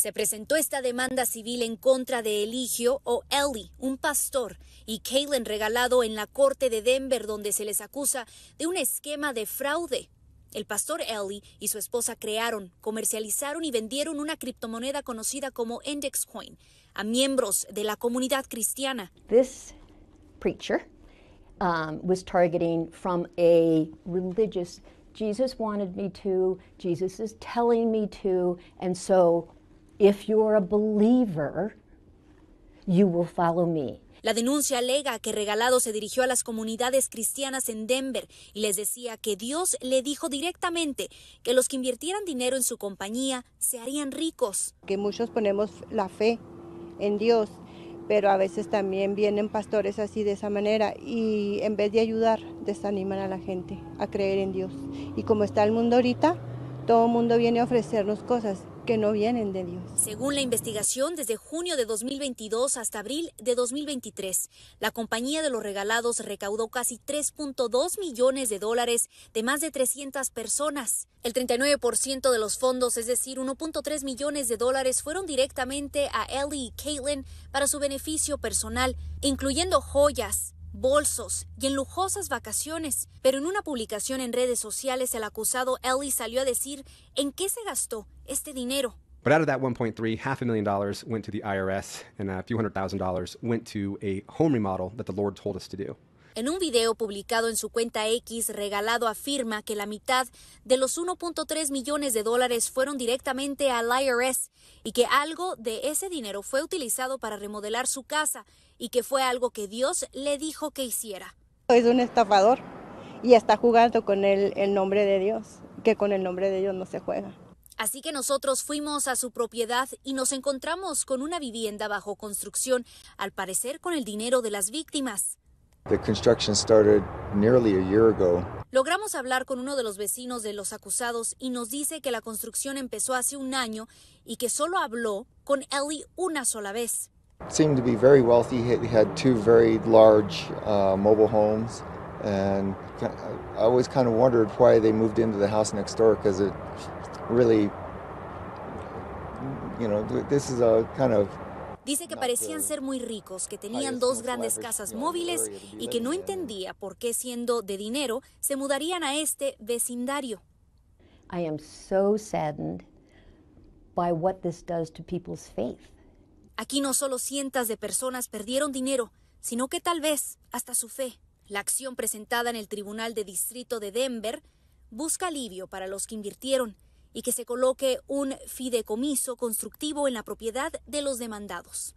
Se presentó esta demanda civil en contra de Eligio o Ellie, un pastor, y Kaylin, Regalado en la corte de Denver, donde se les acusa de un esquema de fraude. El pastor Ellie y su esposa crearon, comercializaron y vendieron una criptomoneda conocida como IndexCoin a miembros de la comunidad cristiana. This preacher um, was targeting from a religious Jesus wanted me to, Jesus is telling me to, and so If you are a believer, you me. La denuncia alega que Regalado se dirigió a las comunidades cristianas en Denver y les decía que Dios le dijo directamente que los que invirtieran dinero en su compañía se harían ricos. Que muchos ponemos la fe en Dios, pero a veces también vienen pastores así de esa manera y en vez de ayudar desaniman a la gente a creer en Dios. Y como está el mundo ahorita, todo el mundo viene a ofrecernos cosas que no vienen de Dios. Según la investigación, desde junio de 2022 hasta abril de 2023, la compañía de los regalados recaudó casi 3.2 millones de dólares de más de 300 personas. El 39% de los fondos, es decir, 1.3 millones de dólares, fueron directamente a Ellie y Caitlin para su beneficio personal, incluyendo joyas, bolsos y en lujosas vacaciones, pero en una publicación en redes sociales el acusado Ellie salió a decir en qué se gastó este dinero. But out of that 1.3, half a million dollars went to the IRS and a few hundred thousand dollars went to a home remodel that the Lord told us to do. En un video publicado en su cuenta X, Regalado afirma que la mitad de los 1.3 millones de dólares fueron directamente al IRS y que algo de ese dinero fue utilizado para remodelar su casa y que fue algo que Dios le dijo que hiciera. Es un estafador y está jugando con el, el nombre de Dios, que con el nombre de Dios no se juega. Así que nosotros fuimos a su propiedad y nos encontramos con una vivienda bajo construcción, al parecer con el dinero de las víctimas. The construction started nearly a year ago. Logramos hablar con uno de los vecinos de los acusados y nos dice que la construcción empezó hace un año y que solo habló con Ellie una sola vez. Seemed to be very wealthy. He had two very large uh, mobile homes, and I always kind of wondered why they moved into the house next door because it really, you know, this is a kind of Dice que parecían ser muy ricos, que tenían dos grandes casas móviles y que no entendía por qué siendo de dinero se mudarían a este vecindario. I am so saddened by what this does to people's faith. Aquí no solo cientos de personas perdieron dinero, sino que tal vez hasta su fe. La acción presentada en el Tribunal de Distrito de Denver busca alivio para los que invirtieron y que se coloque un fideicomiso constructivo en la propiedad de los demandados.